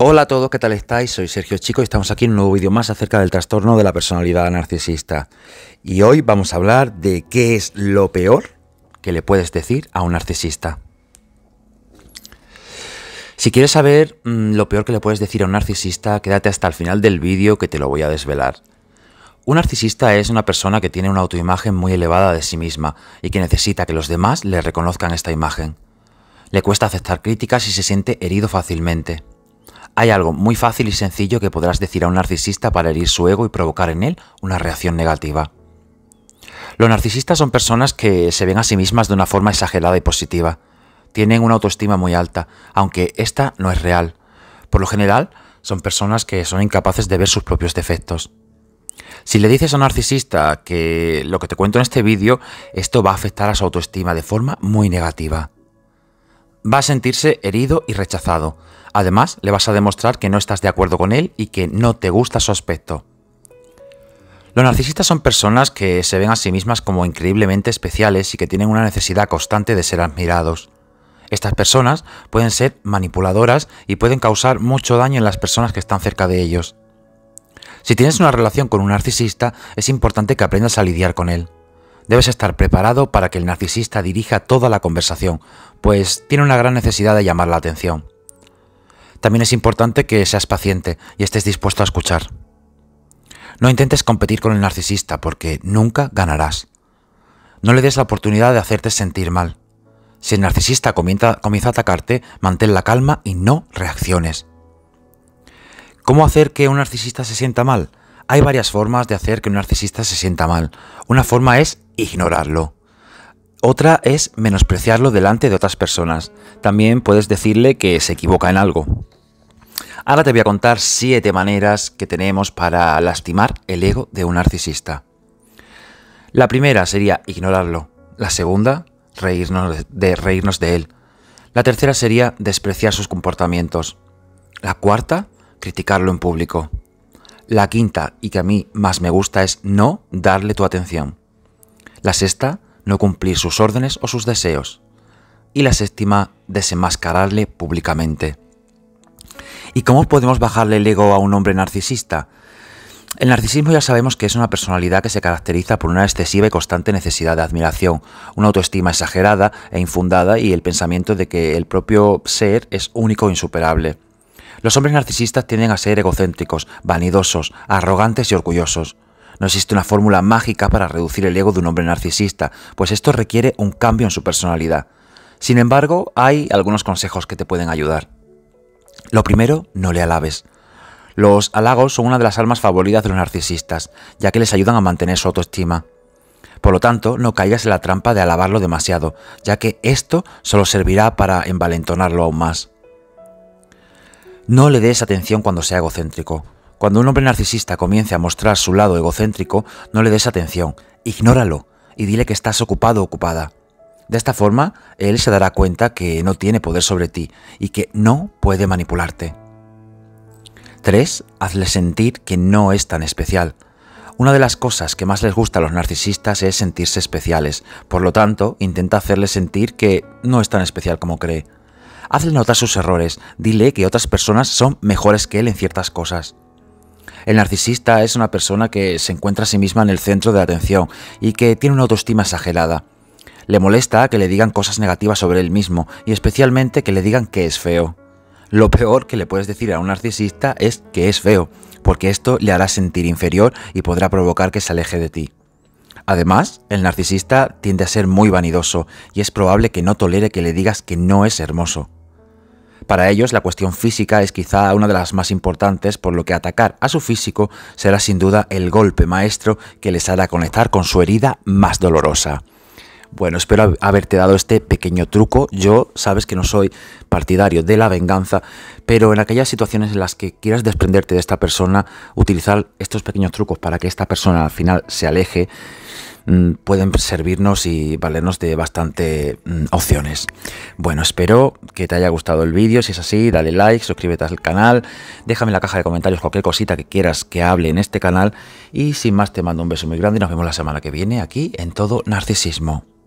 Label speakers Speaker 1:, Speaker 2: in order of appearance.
Speaker 1: Hola a todos, ¿qué tal estáis? Soy Sergio Chico y estamos aquí en un nuevo vídeo más acerca del trastorno de la personalidad narcisista. Y hoy vamos a hablar de qué es lo peor que le puedes decir a un narcisista. Si quieres saber mm, lo peor que le puedes decir a un narcisista, quédate hasta el final del vídeo que te lo voy a desvelar. Un narcisista es una persona que tiene una autoimagen muy elevada de sí misma y que necesita que los demás le reconozcan esta imagen. Le cuesta aceptar críticas y se siente herido fácilmente. Hay algo muy fácil y sencillo que podrás decir a un narcisista para herir su ego y provocar en él una reacción negativa. Los narcisistas son personas que se ven a sí mismas de una forma exagerada y positiva. Tienen una autoestima muy alta, aunque esta no es real. Por lo general, son personas que son incapaces de ver sus propios defectos. Si le dices a un narcisista que lo que te cuento en este vídeo, esto va a afectar a su autoestima de forma muy negativa. Va a sentirse herido y rechazado, Además, le vas a demostrar que no estás de acuerdo con él y que no te gusta su aspecto. Los narcisistas son personas que se ven a sí mismas como increíblemente especiales y que tienen una necesidad constante de ser admirados. Estas personas pueden ser manipuladoras y pueden causar mucho daño en las personas que están cerca de ellos. Si tienes una relación con un narcisista, es importante que aprendas a lidiar con él. Debes estar preparado para que el narcisista dirija toda la conversación, pues tiene una gran necesidad de llamar la atención también es importante que seas paciente y estés dispuesto a escuchar. No intentes competir con el narcisista porque nunca ganarás. No le des la oportunidad de hacerte sentir mal. Si el narcisista comienza, a atacarte, mantén la calma y no reacciones. ¿Cómo hacer que un narcisista se sienta mal? Hay varias formas de hacer que un narcisista se sienta mal. Una forma es ignorarlo. Otra es menospreciarlo delante de otras personas. También puedes decirle que se equivoca en algo. Ahora te voy a contar siete maneras que tenemos para lastimar el ego de un narcisista. La primera sería ignorarlo. La segunda, reírnos de, reírnos de él. La tercera sería despreciar sus comportamientos. La cuarta, criticarlo en público. La quinta, y que a mí más me gusta, es no darle tu atención. La sexta, no cumplir sus órdenes o sus deseos. Y la séptima, desenmascararle públicamente. ¿Y cómo podemos bajarle el ego a un hombre narcisista? El narcisismo ya sabemos que es una personalidad que se caracteriza por una excesiva y constante necesidad de admiración, una autoestima exagerada e infundada y el pensamiento de que el propio ser es único e insuperable. Los hombres narcisistas tienden a ser egocéntricos, vanidosos, arrogantes y orgullosos. No existe una fórmula mágica para reducir el ego de un hombre narcisista, pues esto requiere un cambio en su personalidad. Sin embargo, hay algunos consejos que te pueden ayudar. Lo primero, no le alabes. Los halagos son una de las almas favoritas de los narcisistas, ya que les ayudan a mantener su autoestima. Por lo tanto, no caigas en la trampa de alabarlo demasiado, ya que esto solo servirá para envalentonarlo aún más. No le des atención cuando sea egocéntrico. Cuando un hombre narcisista comience a mostrar su lado egocéntrico, no le des atención, ignóralo y dile que estás ocupado o ocupada. De esta forma, él se dará cuenta que no tiene poder sobre ti y que no puede manipularte. 3. Hazle sentir que no es tan especial. Una de las cosas que más les gusta a los narcisistas es sentirse especiales, por lo tanto, intenta hacerle sentir que no es tan especial como cree. Hazle notar sus errores, dile que otras personas son mejores que él en ciertas cosas. El narcisista es una persona que se encuentra a sí misma en el centro de atención y que tiene una autoestima exagerada. Le molesta que le digan cosas negativas sobre él mismo y especialmente que le digan que es feo. Lo peor que le puedes decir a un narcisista es que es feo, porque esto le hará sentir inferior y podrá provocar que se aleje de ti. Además, el narcisista tiende a ser muy vanidoso y es probable que no tolere que le digas que no es hermoso. Para ellos la cuestión física es quizá una de las más importantes, por lo que atacar a su físico será sin duda el golpe maestro que les hará conectar con su herida más dolorosa. Bueno, espero haberte dado este pequeño truco. Yo sabes que no soy partidario de la venganza, pero en aquellas situaciones en las que quieras desprenderte de esta persona, utilizar estos pequeños trucos para que esta persona al final se aleje mm, pueden servirnos y valernos de bastante mm, opciones. Bueno, espero que te haya gustado el vídeo. Si es así, dale like, suscríbete al canal, déjame en la caja de comentarios cualquier cosita que quieras que hable en este canal. Y sin más, te mando un beso muy grande y nos vemos la semana que viene aquí en todo Narcisismo.